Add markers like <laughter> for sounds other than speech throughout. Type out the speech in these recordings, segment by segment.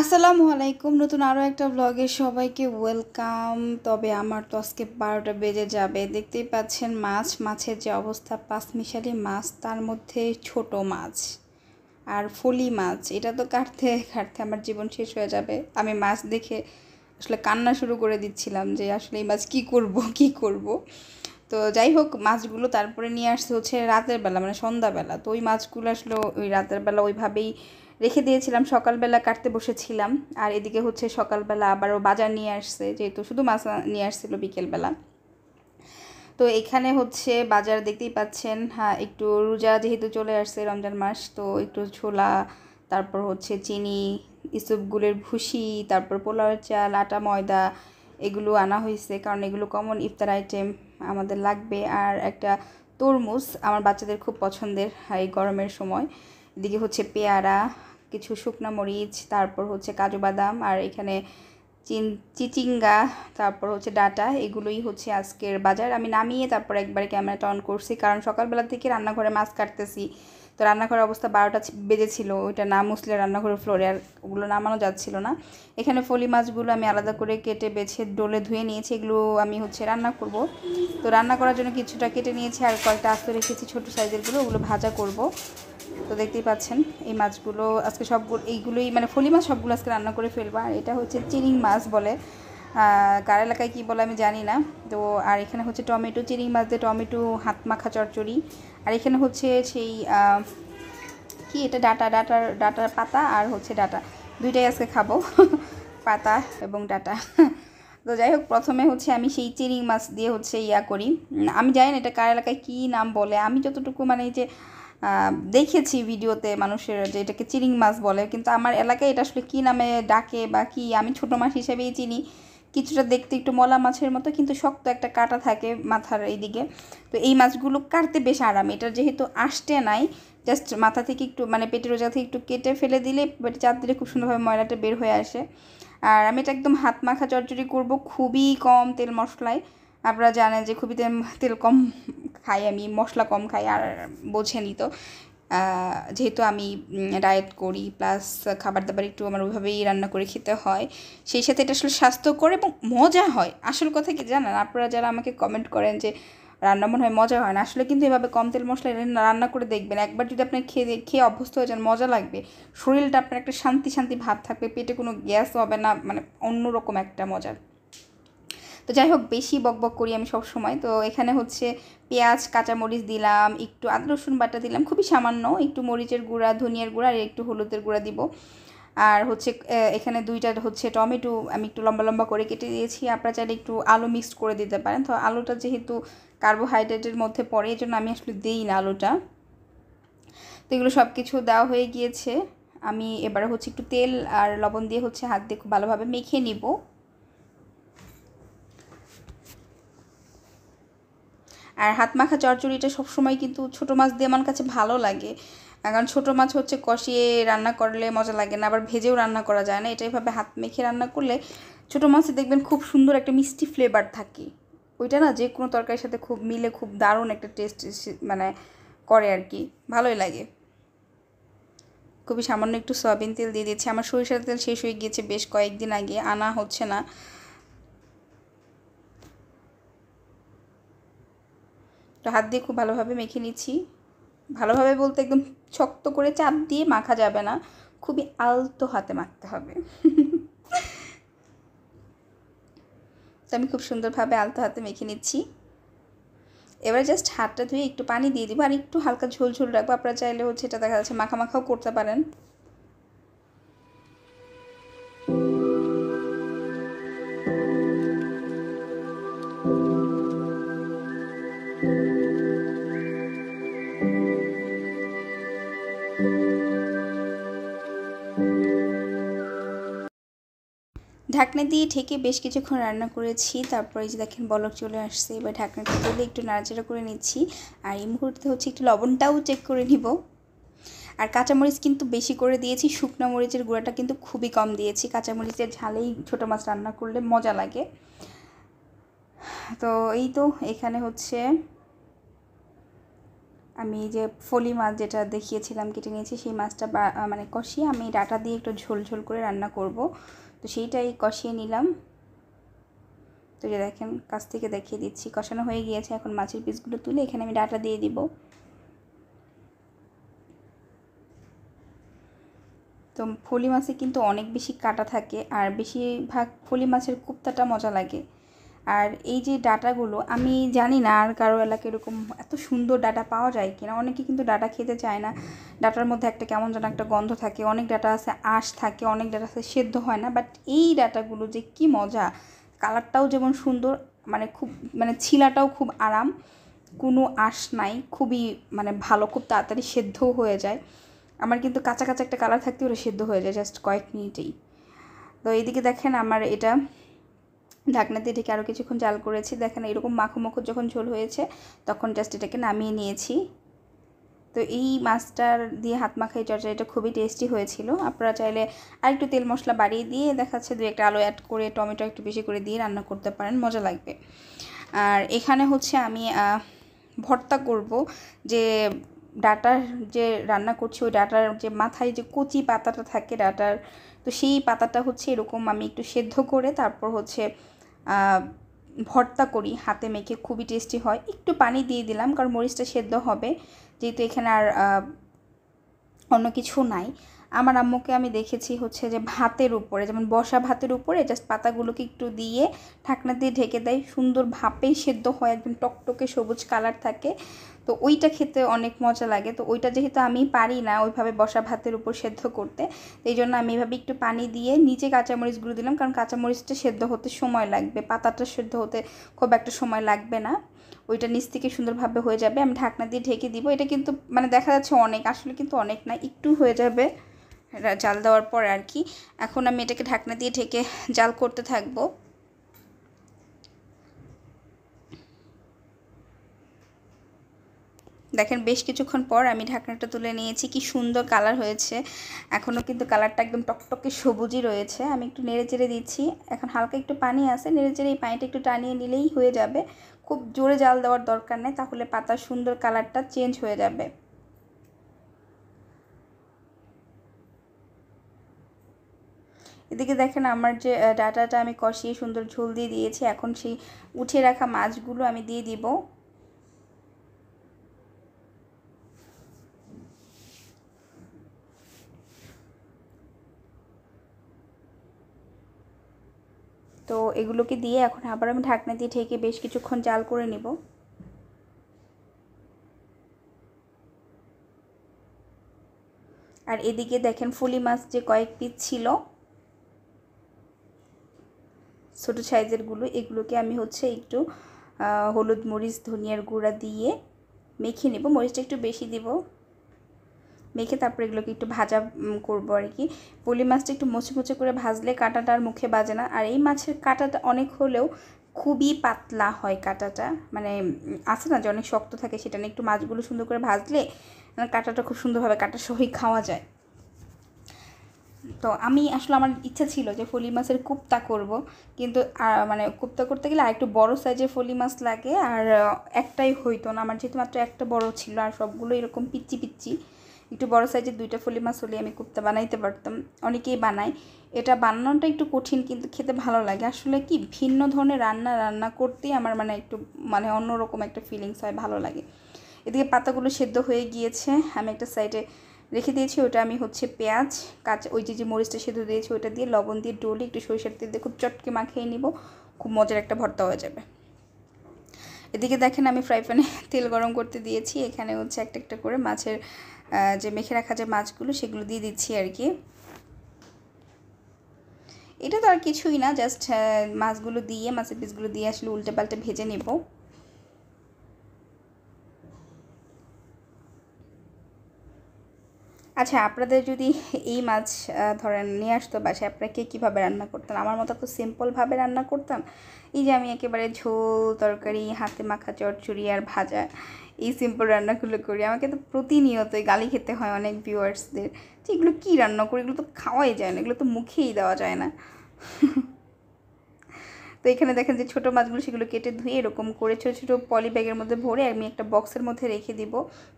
আসসালামু আলাইকুম নতুন আরও একটা ব্লগে সবাইকে ওয়েলকাম তবে আমার তো আজকে বারোটা বেজে যাবে দেখতেই পাচ্ছেন মাছ মাছের যে অবস্থা পাঁচ মিশালি মাছ তার মধ্যে ছোট মাছ আর ফলি মাছ এটা তো কাটতে কাটতে আমার জীবন শেষ হয়ে যাবে আমি মাছ দেখে আসলে কান্না শুরু করে দিচ্ছিলাম যে আসলে এই মাছ কি করব কি করব তো যাই হোক মাছগুলো তারপরে নিয়ে আসছে হচ্ছে রাতের বেলা মানে সন্ধ্যাবেলা তো ওই মাছগুলো আসলে ওই রাতের বেলা ওইভাবেই রেখে দিয়েছিলাম সকালবেলা কাটতে বসেছিলাম আর এদিকে হচ্ছে সকালবেলা আবারও বাজার নিয়ে আসছে যেহেতু শুধু মাছ নিয়ে আসছিলো বিকেলবেলা তো এখানে হচ্ছে বাজার দেখতেই পাচ্ছেন হ্যাঁ একটু রোজা যেহেতু চলে আসছে রমজান মাস তো একটু ছোলা তারপর হচ্ছে চিনি ইসবগুলের ভুসি তারপর পোলাও চাল আটা ময়দা এগুলো আনা হয়েছে কারণ এগুলো কমন ইফতার আইটেম আমাদের লাগবে আর একটা তরমুজ আমার বাচ্চাদের খুব পছন্দের হ্যাঁ, এই গরমের সময় এদিকে হচ্ছে পেয়ারা কিছু শুকনো মরিচ তারপর হচ্ছে কাজু বাদাম আর এখানে চিচিঙ্গা তারপর হচ্ছে ডাটা এগুলোই হচ্ছে আজকের বাজার আমি নামিয়ে তারপর একবারে ক্যামেরাটা অন করছি কারণ সকালবেলা থেকে রান্নাঘরে মাছ কাটতেছি তো রান্নাঘরের অবস্থা বারোটা বেজেছিল ওইটা না মুসলে রান্নাঘরের ফ্লোরে আর ওগুলো নামানো যাচ্ছিল না এখানে ফলি মাছগুলো আমি আলাদা করে কেটে বেছে ডোলে ধুয়ে নিয়েছি এগুলো আমি হচ্ছে রান্না করব তো রান্না করার জন্য কিছুটা কেটে নিয়েছি আর কয়েকটা আস্ত রেখেছি ছোটো সাইজেরগুলো ওগুলো ভাজা করব তো দেখতেই পাচ্ছেন এই মাছগুলো আজকে সবগুলো এইগুলোই মানে ফলি মাছ সবগুলো আজকে রান্না করে ফেলবো আর এটা হচ্ছে চিংড়ি মাছ বলে কার এলাকায় কী বলে আমি জানি না তো আর এখানে হচ্ছে টমেটো চিংড়ি মাছ দিয়ে টমেটো হাত মাখা চরচড়ি আর এখানে হচ্ছে সেই কি এটা ডাটা ডাটার ডাটার পাতা আর হচ্ছে ডাটা দুইটাই আজকে খাবো <laughs> পাতা এবং ডাটা তো যাই হোক প্রথমে হচ্ছে আমি সেই চিংড়ি মাছ দিয়ে হচ্ছে ইয়া করি আমি জানি না এটা কার এলাকায় কী নাম বলে আমি যতটুকু মানে যে দেখেছি ভিডিওতে মানুষের যে এটাকে চিরিং মাছ বলে কিন্তু আমার এলাকায় এটা আসলে কী নামে ডাকে বা কী আমি ছোটো মাছ হিসেবেই চিনি কিছুটা দেখতে একটু মলা মাছের মতো কিন্তু শক্ত একটা কাটা থাকে মাথার এইদিকে তো এই মাছগুলো কাটতে বেশ আরাম এটা যেহেতু আসতে নাই জাস্ট মাথা থেকে একটু মানে পেটের ওজা থেকে একটু কেটে ফেলে দিলে পেটে চাপ দিলে খুব সুন্দরভাবে ময়লাটা বের হয়ে আসে আর আমি এটা একদম হাত মাখা চরচরি করব খুবই কম তেল মশলায় আপনারা জানেন যে খুবই তেল কম খাই আমি মশলা কম খাই আর বোঝেনি তো যেহেতু আমি ডায়েট করি প্লাস খাবার দাবার একটু আমার ওইভাবেই রান্না করে খেতে হয় সেই সাথে এটা আসলে স্বাস্থ্যকর এবং মজা হয় আসল কথা কি জানেন আপনারা যারা আমাকে কমেন্ট করেন যে রান্না মনে হয় মজা হয় না আসলে কিন্তু এভাবে কম তেল মশলা রান্না করে দেখবেন একবার যদি আপনি খেয়ে খেয়ে অভ্যস্ত হয়ে যান মজা লাগবে শরীরটা আপনার একটা শান্তি শান্তি ভাব থাকবে পেটে কোনো গ্যাস হবে না মানে অন্যরকম একটা মজার তো যাই হোক বেশি বকবক করি আমি সব সময় তো এখানে হচ্ছে পেঁয়াজ কাঁচামরিচ দিলাম একটু আদা রসুন বাটা দিলাম খুবই সামান্য একটু মরিচের গুঁড়া ধনিয়ার গুঁড়া আর একটু হলুদের গুঁড়া দিব আর হচ্ছে এখানে দুইটা হচ্ছে টমেটো আমি একটু লম্বা লম্বা করে কেটে দিয়েছি আপনারা চাইলে একটু আলু মিক্সড করে দিতে পারেন তো আলুটা যেহেতু কার্বোহাইড্রেটের মধ্যে পড়ে এই জন্য আমি আসলে দিই না আলুটা তো এগুলো সব কিছু দেওয়া হয়ে গিয়েছে আমি এবারে হচ্ছে একটু তেল আর লবণ দিয়ে হচ্ছে হাত দিয়ে খুব ভালোভাবে মেখে নিব আর হাত মাখা চরচড়িটা সবসময় কিন্তু ছোটো মাছ দিয়ে আমার কাছে ভালো লাগে কারণ ছোটো মাছ হচ্ছে কষিয়ে রান্না করলে মজা লাগে না আবার ভেজেও রান্না করা যায় না এটা এভাবে হাত মেখে রান্না করলে ছোটো মাছে দেখবেন খুব সুন্দর একটা মিষ্টি ফ্লেভার থাকে ওইটা না যে কোনো তরকারির সাথে খুব মিলে খুব দারুণ একটা টেস্ট মানে করে আর কি ভালোই লাগে খুবই সামান্য একটু সয়াবিন তেল দিয়ে দিয়েছি আমার সরিষার তেল শেষ হয়ে গিয়েছে বেশ কয়েকদিন আগে আনা হচ্ছে না তো হাত দিয়ে খুব ভালোভাবে মেখে নিচ্ছি ভালোভাবে বলতে একদম শক্ত করে চাপ দিয়ে মাখা যাবে না খুবই আলতো হাতে মাখতে হবে তো আমি খুব সুন্দরভাবে আলতো হাতে মেখে নিচ্ছি এবার জাস্ট হাতটা ধুয়ে একটু পানি দিয়ে দিব আর একটু হালকা ঝোল ঝোল রাখবো আপনারা চাইলে হচ্ছে এটা দেখা যাচ্ছে মাখা মাখাও করতে পারেন ঢাকনা দিয়ে ঢেকে বেশ কিছুক্ষণ রান্না করেছি তারপরে যে দেখেন বলক চলে আসছে এবার ঢাকনাটা তুলে একটু নাড়াচাড়া করে নিচ্ছি আর এই মুহূর্তে হচ্ছে একটু লবণটাও চেক করে নিব আর কাঁচামরিচ কিন্তু বেশি করে দিয়েছি শুকনো মরিচের গুঁড়াটা কিন্তু খুবই কম দিয়েছি কাঁচামরিচের ঝালেই ছোটো মাছ রান্না করলে মজা লাগে তো এই তো এখানে হচ্ছে আমি যে ফলি মাছ যেটা দেখিয়েছিলাম কেটে নিয়েছি সেই মাছটা মানে কষিয়ে আমি ডাটা দিয়ে একটু ঝোল ঝোল করে রান্না করব তো সেইটাই কষিয়ে নিলাম তো যে দেখেন কাছ থেকে দেখিয়ে দিচ্ছি কষানো হয়ে গিয়েছে এখন মাছের পিসগুলো তুলে এখানে আমি ডাটা দিয়ে দিব তো ফলি মাছে কিন্তু অনেক বেশি কাটা থাকে আর বেশিরভাগ ফলি মাছের কুপ্তাটা মজা লাগে আর এই যে ডাটাগুলো আমি জানি না আর কারো এলাকায় এরকম এত সুন্দর ডাটা পাওয়া যায় কিনা অনেকে কিন্তু ডাটা খেতে চায় না ডাটার মধ্যে একটা কেমন যেন একটা গন্ধ থাকে অনেক ডাটা আছে আঁশ থাকে অনেক ডাটা আছে সেদ্ধ হয় না বাট এই ডাটাগুলো যে কি মজা কালারটাও যেমন সুন্দর মানে খুব মানে ছিলাটাও খুব আরাম কোনো আঁশ নাই খুবই মানে ভালো খুব তাড়াতাড়ি সেদ্ধও হয়ে যায় আমার কিন্তু কাঁচা কাঁচা একটা কালার থাকতে ওটা সেদ্ধ হয়ে যায় জাস্ট কয়েক মিনিটেই তো এইদিকে দেখেন আমার এটা ঢাকনা দিয়ে ঢেকে আরও কিছুক্ষণ জাল করেছি দেখেন এরকম মাখো মাখো যখন ঝোল হয়েছে তখন জাস্ট এটাকে নামিয়ে নিয়েছি তো এই মাছটার দিয়ে হাত মাখাই চর্চা এটা খুবই টেস্টি হয়েছিল আপনারা চাইলে আরেকটু তেল মশলা বাড়িয়ে দিয়ে দেখা যাচ্ছে দু একটা আলু অ্যাড করে টমেটো একটু বেশি করে দিয়ে রান্না করতে পারেন মজা লাগবে আর এখানে হচ্ছে আমি ভর্তা করব যে ডাটার যে রান্না করছি ওই ডাটার যে মাথায় যে কচি পাতাটা থাকে ডাটার তো সেই পাতাটা হচ্ছে এরকম আমি একটু সেদ্ধ করে তারপর হচ্ছে ভর্তা করি হাতে মেখে খুবই টেস্টি হয় একটু পানি দিয়ে দিলাম কারণ মরিচটা সেদ্ধ হবে যেহেতু এখানে আর অন্য কিছু নাই আমার আম্মুকে আমি দেখেছি হচ্ছে যে ভাতের উপরে যেমন বসা ভাতের উপরে জাস্ট পাতাগুলোকে একটু দিয়ে ঢাকনা দিয়ে ঢেকে দেয় সুন্দর ভাপেই সেদ্ধ হয় একদম টকটকে সবুজ কালার থাকে তো ওইটা খেতে অনেক মজা লাগে তো ওইটা যেহেতু আমি পারি না ওইভাবে বসা ভাতের উপর সেদ্ধ করতে এই জন্য আমি এভাবে একটু পানি দিয়ে নিচে কাঁচামরিচগুলো দিলাম কারণ কাঁচামরিচটা সেদ্ধ হতে সময় লাগবে পাতাটা সেদ্ধ হতে খুব একটা সময় লাগবে না ওইটা নিচ থেকে সুন্দরভাবে হয়ে যাবে আমি ঢাকনা দিয়ে ঢেকে দিব এটা কিন্তু মানে দেখা যাচ্ছে অনেক আসলে কিন্তু অনেক না একটু হয়ে যাবে জাল দেওয়ার পর আর কি এখন আমি এটাকে ঢাকনা দিয়ে ঢেকে জাল করতে থাকবো দেখেন বেশ কিছুক্ষণ পর আমি ঢাকনাটা তুলে নিয়েছি কি সুন্দর কালার হয়েছে এখনও কিন্তু কালারটা একদম টকটকে সবুজই রয়েছে আমি একটু নেড়ে চেড়ে দিচ্ছি এখন হালকা একটু পানি আছে নেড়ে চেড়ে এই পানিটা একটু টানিয়ে নিলেই হয়ে যাবে খুব জোরে জাল দেওয়ার দরকার নেই তাহলে পাতার সুন্দর কালারটা চেঞ্জ হয়ে যাবে এদিকে দেখেন আমার যে ডাটাটা আমি কষিয়ে সুন্দর ঝোল দিয়ে দিয়েছি এখন সেই উঠে রাখা মাছগুলো আমি দিয়ে দিব তো এগুলোকে দিয়ে এখন আবার আমি ঢাকনা দিয়ে ঢেকে বেশ কিছুক্ষণ জাল করে নেব আর এদিকে দেখেন ফুলি মাছ যে কয়েক পিস ছিল ছোটো সাইজেরগুলো এগুলোকে আমি হচ্ছে একটু হলুদ মরিচ ধনিয়ার গুঁড়া দিয়ে মেখে নেব মরিচটা একটু বেশি দেব মেখে তারপর এগুলোকে একটু ভাজা করবো আর কি পলি মাছটা একটু মুছে করে ভাজলে কাঁটাটা আর মুখে বাজে না আর এই মাছের কাঁটাটা অনেক হলেও খুবই পাতলা হয় কাঁটাটা মানে আছে না যে অনেক শক্ত থাকে সেটা নিয়ে একটু মাছগুলো সুন্দর করে ভাজলে কাঁটাটা খুব সুন্দরভাবে কাঁটা সহি খাওয়া যায় তো আমি আসলে আমার ইচ্ছা ছিল যে ফলি মাছের কুপ্তা করব কিন্তু মানে কুপ্তা করতে গেলে আরেকটু বড় সাইজের ফলি মাছ লাগে আর একটাই হইতো না আমার যেহেতু মাত্র একটা বড় ছিল আর সবগুলো এরকম পিচ্ছি পিচ্ছি একটু বড় সাইজের দুইটা ফলি মাছ হলে আমি কুপ্তা বানাইতে পারতাম অনেকেই বানায় এটা বানানোটা একটু কঠিন কিন্তু খেতে ভালো লাগে আসলে কি ভিন্ন ধরনের রান্না রান্না করতেই আমার মানে একটু মানে অন্যরকম একটা ফিলিংস হয় ভালো লাগে এদিকে পাতাগুলো সেদ্ধ হয়ে গিয়েছে আমি একটা সাইডে রেখে দিয়েছি ওটা আমি হচ্ছে পেঁয়াজ কাঁচা ওই যে যে মরিচটা সেদ্ধ দিয়েছি ওটা দিয়ে লবণ দিয়ে ডোলে একটু সরিষার তেল দিয়ে খুব চটকে মাখিয়ে নিব খুব মজার একটা ভর্তা হয়ে যাবে এদিকে দেখেন আমি ফ্রাই প্যানে <laughs> তেল গরম করতে দিয়েছি এখানে হচ্ছে একটা একটা করে মাছের যে মেখে রাখা যে মাছগুলো সেগুলো দিয়ে দিচ্ছি আর কি এটা তো আর কিছুই না জাস্ট মাছগুলো দিয়ে মাছের পিসগুলো দিয়ে আসলে উল্টে পাল্টে ভেজে নেবো আচ্ছা আপনাদের যদি এই মাছ ধরেন নিয়ে আসতো বাসায় কে কীভাবে রান্না করতেন আমার মতো তো সিম্পলভাবে রান্না করতাম এই যে আমি একেবারে ঝোল তরকারি হাতে মাখা চরচুরি আর ভাজা এই সিম্পল রান্নাগুলো করি আমাকে তো প্রতিনিয়তই গালি খেতে হয় অনেক ভিউয়ার্সদের যে এগুলো কী রান্না করি এগুলো তো খাওয়াই যায় না এগুলো তো মুখেই দেওয়া যায় না <laughs> তো এখানে দেখেন যে ছোটো মাছগুলো সেগুলো কেটে ধুয়ে এরকম করে ছোটো ছোটো পলি ব্যাগের মধ্যে ভরে আমি একটা বক্সের মধ্যে রেখে দিব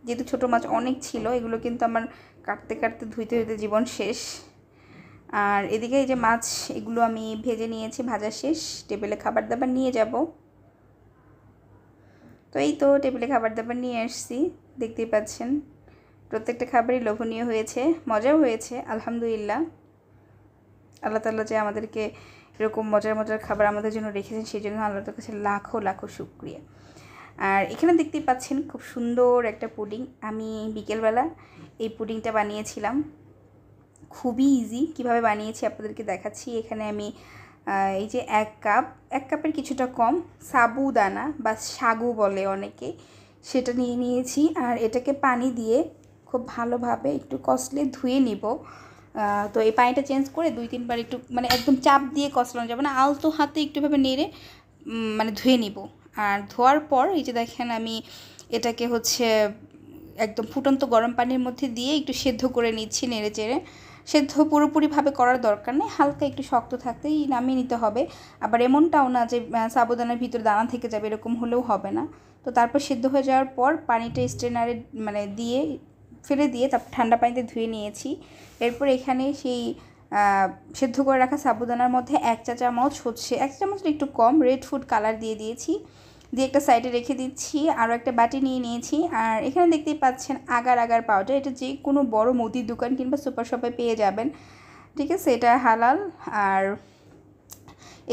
যেহেতু ছোটো মাছ অনেক ছিল এগুলো কিন্তু আমার কাটতে কাটতে ধুইতে ধুইতে জীবন শেষ আর এদিকে এই যে মাছ এগুলো আমি ভেজে নিয়েছি ভাজা শেষ টেবিলে খাবার দাবার নিয়ে যাব তো এই তো টেবিলে খাবার দাবার নিয়ে আসছি দেখতেই পাচ্ছেন প্রত্যেকটা খাবারই লোভনীয় হয়েছে মজাও হয়েছে আলহামদুলিল্লাহ আল্লাহ তাল্লাহ যে আমাদেরকে এরকম মজার মজার খাবার আমাদের জন্য রেখেছেন সেই জন্য আল্লাহর কাছে লাখো লাখো শুক্রিয়া আর এখানে দেখতেই পাচ্ছেন খুব সুন্দর একটা পুডিং আমি বিকেলবেলা এই পুডিংটা বানিয়েছিলাম খুবই ইজি কিভাবে বানিয়েছি আপনাদেরকে দেখাচ্ছি এখানে আমি এই যে এক কাপ এক কাপের কিছুটা কম সাবুদানা বা সাগু বলে অনেকে সেটা নিয়ে নিয়েছি আর এটাকে পানি দিয়ে খুব ভালোভাবে একটু কষলে ধুয়ে নিব তো এই পানিটা চেঞ্জ করে দুই তিনবার একটু মানে একদম চাপ দিয়ে কষানো যাবে না আলতো হাতে একটুভাবে নেড়ে মানে ধুয়ে নিব আর ধোয়ার পর এই যে দেখেন আমি এটাকে হচ্ছে একদম ফুটন্ত গরম পানির মধ্যে দিয়ে একটু সেদ্ধ করে নিচ্ছি নেড়ে চেড়ে সেদ্ধ পুরোপুরিভাবে করার দরকার নেই হালকা একটু শক্ত থাকতেই নামিয়ে নিতে হবে আবার এমনটাও না যে সাবুদানার ভিতরে দানা থেকে যাবে এরকম হলেও হবে না তো তারপর সেদ্ধ হয়ে যাওয়ার পর পানিটা স্ট্রেনারে মানে দিয়ে ফেলে দিয়ে তারপর ঠান্ডা পানিতে ধুয়ে নিয়েছি এরপর এখানে সেই সেদ্ধ করে রাখা সাবুদানার মধ্যে এক চা চামচ হচ্ছে এক চা চামচ একটু কম রেড ফুড কালার দিয়ে দিয়েছি দিয়ে একটা সাইডে রেখে দিচ্ছি আরও একটা বাটি নিয়ে নিয়েছি আর এখানে দেখতেই পাচ্ছেন আগার আগার পাউডার এটা যে কোনো বড় মুদির দোকান কিংবা সুপার শপে পেয়ে যাবেন ঠিক আছে এটা হালাল আর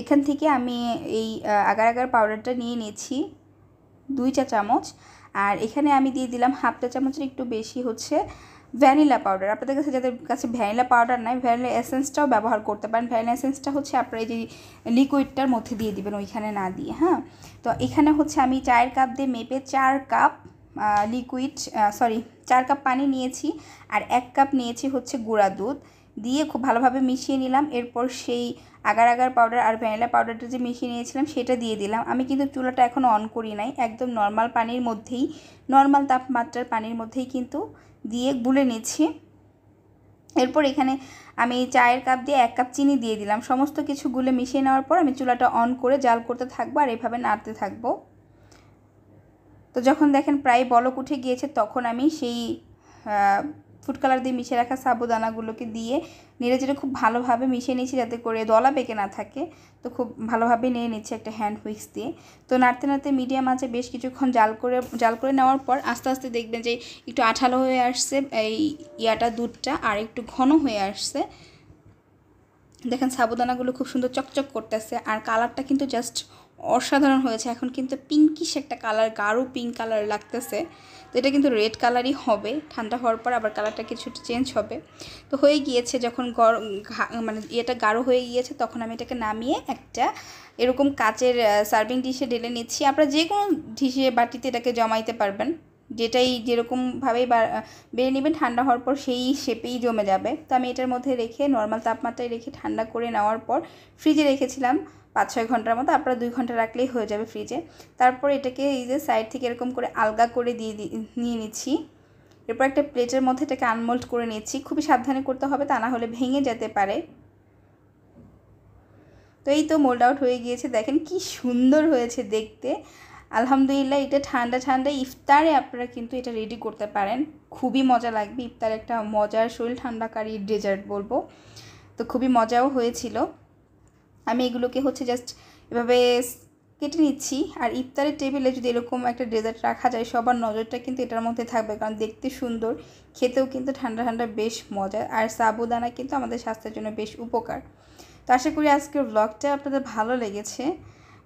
এখান থেকে আমি এই আগার আগার পাউডারটা নিয়ে নিয়েছি দুই চা চামচ আর এখানে আমি দিয়ে দিলাম হাফটা চামচের একটু বেশি হচ্ছে ভ্যানিলা পাউডার আপনাদের কাছে যাদের কাছে ভ্যানিলা পাউডার নাই ভ্যানিলা এসেন্সটাও ব্যবহার করতে পারেন ভ্যানিলা এসেন্সটা হচ্ছে আপনার এই যে লিকুইডটার মধ্যে দিয়ে দিবেন ওইখানে না দিয়ে হ্যাঁ তো এখানে হচ্ছে আমি চায়ের কাপ দিয়ে মেপে চার কাপ লিকুইড সরি চার কাপ পানি নিয়েছি আর এক কাপ নিয়েছি হচ্ছে গুঁড়া দুধ দিয়ে খুব ভালোভাবে মিশিয়ে নিলাম এরপর সেই আগার আগার পাউডার আর ভ্যানিলা পাউডারটা যে মিশিয়ে নিয়েছিলাম সেটা দিয়ে দিলাম আমি কিন্তু চুলাটা এখন অন করি নাই একদম নর্মাল পানির মধ্যেই নর্মাল তাপমাত্রার পানির মধ্যেই কিন্তু দিয়ে গুলে নিচ্ছি এরপর এখানে আমি চায়ের কাপ দিয়ে এক কাপ চিনি দিয়ে দিলাম সমস্ত কিছু গুলে মিশিয়ে নেওয়ার পর আমি চুলাটা অন করে জাল করতে থাকবো আর এভাবে নাড়তে থাকবো তো যখন দেখেন প্রায় বলক উঠে গিয়েছে তখন আমি সেই ফুড কালার দিয়ে মিশিয়ে রাখা সাবুদানাগুলোকে দিয়ে নেড়ে যেটা খুব ভালোভাবে মিশিয়ে নিচ্ছি যাতে করে দলা বেঁকে না থাকে তো খুব ভালোভাবে নিয়ে নিচ্ছি একটা হ্যান্ড হুইক্স দিয়ে তো নাড়তে নাড়তে মিডিয়াম আছে বেশ কিছুক্ষণ জাল করে জাল করে নেওয়ার পর আস্তে আস্তে দেখবেন যে একটু আঠালো হয়ে আসছে এই ইয়াটা দুধটা আর একটু ঘন হয়ে আসছে দেখেন সাবুদানাগুলো খুব সুন্দর চকচক করতেছে আর কালারটা কিন্তু জাস্ট অসাধারণ হয়েছে এখন কিন্তু পিঙ্কিশ একটা কালার গাঢ় পিঙ্ক কালার লাগতেছে তো এটা কিন্তু রেড কালারই হবে ঠান্ডা হওয়ার পর আবার কালারটা কিছুটা চেঞ্জ হবে তো হয়ে গিয়েছে যখন মানে এটা গাঢ় হয়ে গিয়েছে তখন আমি এটাকে নামিয়ে একটা এরকম কাচের সার্ভিং ডিশে ঢেলে নিচ্ছি আপনারা যে কোনো ডিশে বাটিতে এটাকে জমাইতে পারবেন যেটাই যেরকমভাবেই বেড়ে নেবেন ঠান্ডা হওয়ার পর সেই শেপেই জমে যাবে তো আমি এটার মধ্যে রেখে নর্মাল তাপমাত্রায় রেখে ঠান্ডা করে নেওয়ার পর ফ্রিজে রেখেছিলাম পাঁচ ছয় ঘন্টার মতো আপনারা দুই ঘন্টা রাখলেই হয়ে যাবে ফ্রিজে তারপর এটাকে এই যে সাইড থেকে এরকম করে আলগা করে দিয়ে নিয়ে নিচ্ছি এরপর একটা প্লেটের মধ্যে এটাকে আনমোল্ড করে নিচ্ছি খুবই সাবধানে করতে হবে তা না হলে ভেঙে যেতে পারে তো এই তো মোল্ড আউট হয়ে গিয়েছে দেখেন কি সুন্দর হয়েছে দেখতে আলহামদুলিল্লাহ এটা ঠান্ডা ঠান্ডা ইফতারে আপনারা কিন্তু এটা রেডি করতে পারেন খুবই মজা লাগবে ইফতার একটা মজার শরীর ঠান্ডাকারী ডেজার্ট বলবো তো খুবই মজাও হয়েছিল আমি এগুলোকে হচ্ছে জাস্ট এভাবে কেটে নিচ্ছি আর ইফতারের টেবিলে যদি এরকম একটা ডেজার্ট রাখা যায় সবার নজরটা কিন্তু এটার মধ্যে থাকবে কারণ দেখতে সুন্দর খেতেও কিন্তু ঠান্ডা ঠান্ডা বেশ মজা আর সাবুদানা কিন্তু আমাদের স্বাস্থ্যের জন্য বেশ উপকার তো আশা করি আজকের ব্লগটা আপনাদের ভালো লেগেছে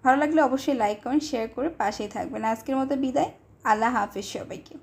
ভালো লাগলে অবশ্যই লাইক কমেন্ট শেয়ার করে পাশেই থাকবেন আজকের মতো বিদায় আল্লাহ হাফিজ সবাইকে